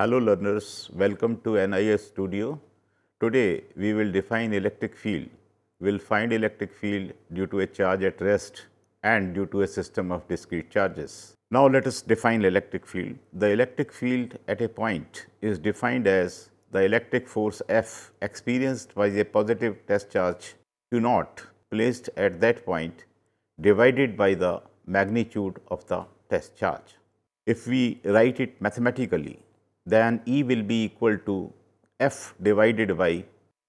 Hello learners, welcome to NIS Studio. Today we will define electric field. We will find electric field due to a charge at rest and due to a system of discrete charges. Now let us define electric field. The electric field at a point is defined as the electric force F experienced by a positive test charge Q naught placed at that point divided by the magnitude of the test charge. If we write it mathematically, then E will be equal to F divided by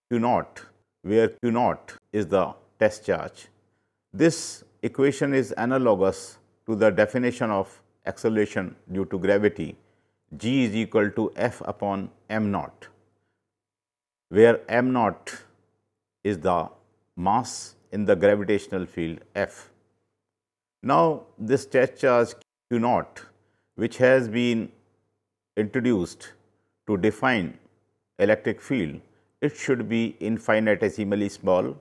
Q naught, where Q naught is the test charge. This equation is analogous to the definition of acceleration due to gravity, g is equal to f upon m naught, where m naught is the mass in the gravitational field F. Now, this test charge Q naught, which has been introduced to define electric field, it should be infinitesimally small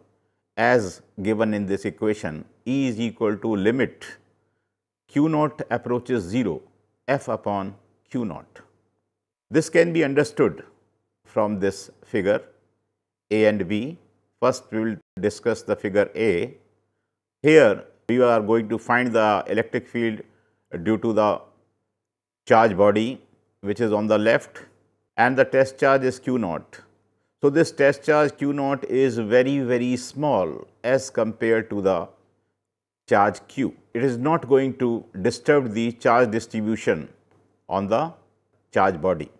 as given in this equation E is equal to limit Q naught approaches 0 F upon Q naught. This can be understood from this figure A and B. First, we will discuss the figure A. Here, we are going to find the electric field due to the charge body which is on the left and the test charge is q naught. So, this test charge q naught is very very small as compared to the charge q. It is not going to disturb the charge distribution on the charge body.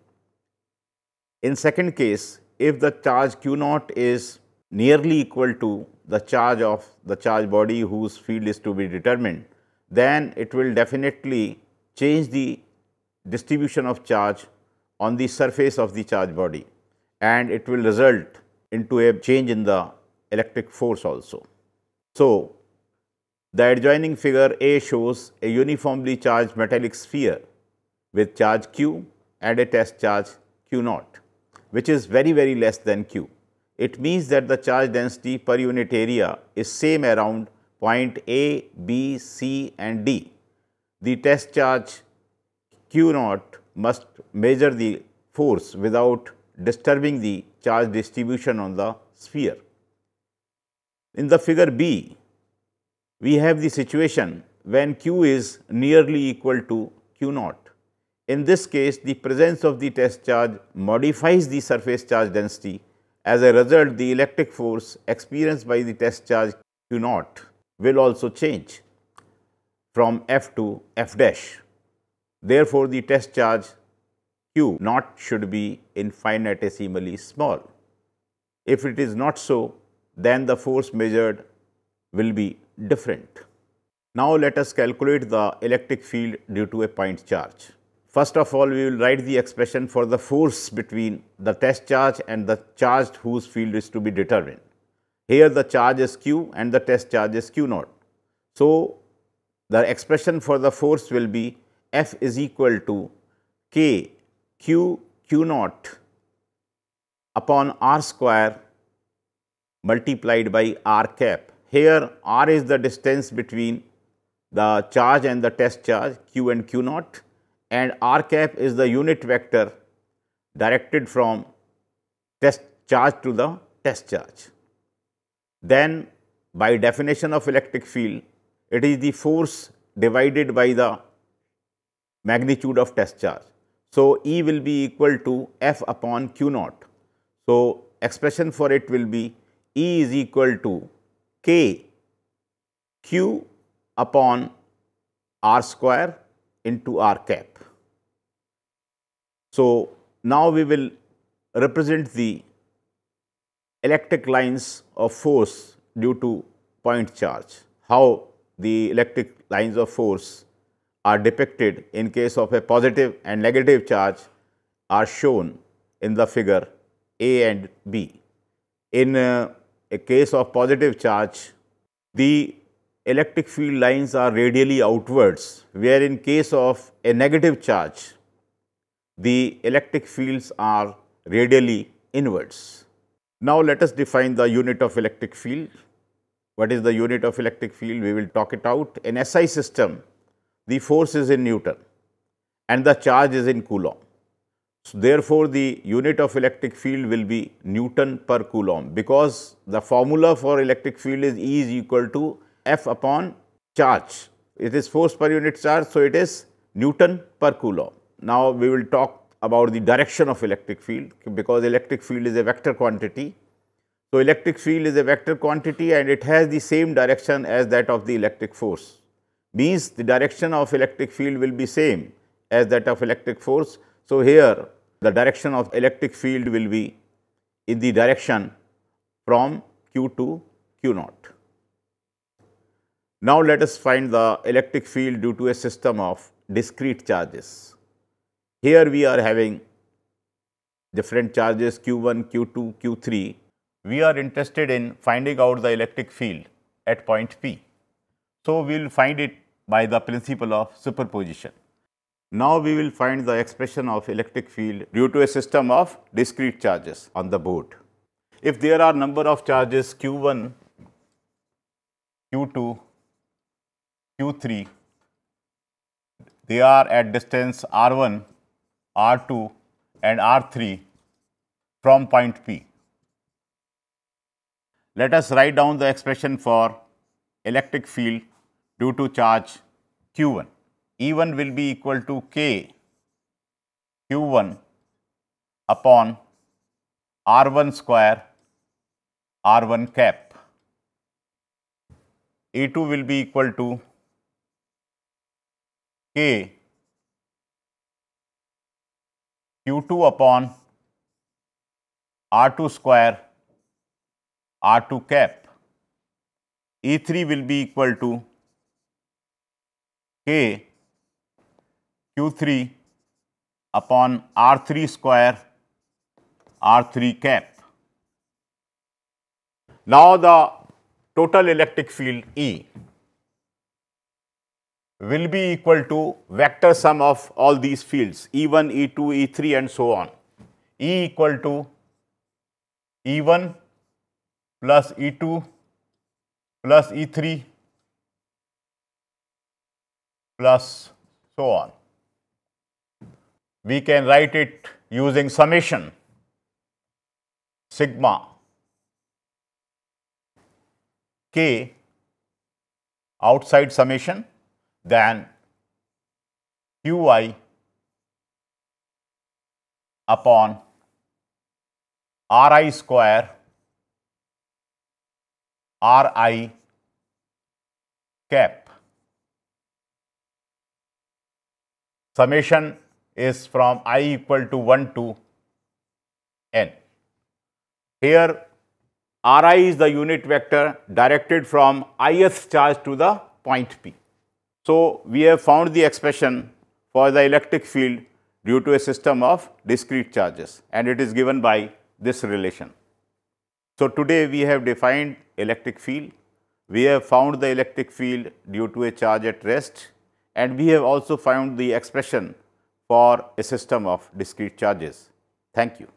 In second case, if the charge q naught is nearly equal to the charge of the charge body whose field is to be determined, then it will definitely change the distribution of charge on the surface of the charge body and it will result into a change in the electric force also. So, the adjoining figure A shows a uniformly charged metallic sphere with charge q and a test charge q naught, which is very very less than q. It means that the charge density per unit area is same around point A, B, C and D. The test charge Q naught must measure the force without disturbing the charge distribution on the sphere. In the figure B, we have the situation when Q is nearly equal to Q naught. In this case, the presence of the test charge modifies the surface charge density. As a result, the electric force experienced by the test charge Q naught will also change from F to F dash. Therefore, the test charge Q naught should be infinitesimally small. If it is not so, then the force measured will be different. Now, let us calculate the electric field due to a point charge. First of all, we will write the expression for the force between the test charge and the charge whose field is to be determined. Here the charge is q and the test charge is q naught. So, the expression for the force will be f is equal to k q q naught upon r square multiplied by r cap. Here r is the distance between the charge and the test charge q and q naught and r cap is the unit vector directed from test charge to the test charge. Then by definition of electric field, it is the force divided by the magnitude of test charge. So, E will be equal to F upon Q naught. So, expression for it will be E is equal to K Q upon R square into R cap. So, now we will represent the electric lines of force due to point charge, how the electric lines of force are depicted in case of a positive and negative charge are shown in the figure A and B. In uh, a case of positive charge, the electric field lines are radially outwards, where in case of a negative charge, the electric fields are radially inwards. Now, let us define the unit of electric field. What is the unit of electric field? We will talk it out. in SI system the force is in Newton and the charge is in Coulomb. So, therefore, the unit of electric field will be Newton per Coulomb because the formula for electric field is E is equal to F upon charge. It is force per unit charge. So, it is Newton per Coulomb. Now, we will talk about the direction of electric field because electric field is a vector quantity. So, electric field is a vector quantity and it has the same direction as that of the electric force means the direction of electric field will be same as that of electric force. So, here the direction of electric field will be in the direction from q to q naught. Now, let us find the electric field due to a system of discrete charges. Here we are having different charges q 1, q 2, q 3. We are interested in finding out the electric field at point P. So, we will find it by the principle of superposition. Now, we will find the expression of electric field due to a system of discrete charges on the board. If there are number of charges q1, q2, q3, they are at distance r1, r2 and r3 from point P. Let us write down the expression for electric field due to charge q1. E1 will be equal to k q1 upon r1 square r1 cap. E2 will be equal to k q2 upon r2 square r2 cap. E3 will be equal to k q 3 upon r 3 square r 3 cap. Now, the total electric field E will be equal to vector sum of all these fields E 1, E 2, E 3 and so on. E equal to E 1 plus E 2 plus E 3 plus so on. We can write it using summation sigma k outside summation than qi upon ri square ri cap summation is from i equal to 1 to n. Here Ri is the unit vector directed from ith charge to the point P. So, we have found the expression for the electric field due to a system of discrete charges and it is given by this relation. So, today we have defined electric field, we have found the electric field due to a charge at rest and we have also found the expression for a system of discrete charges. Thank you.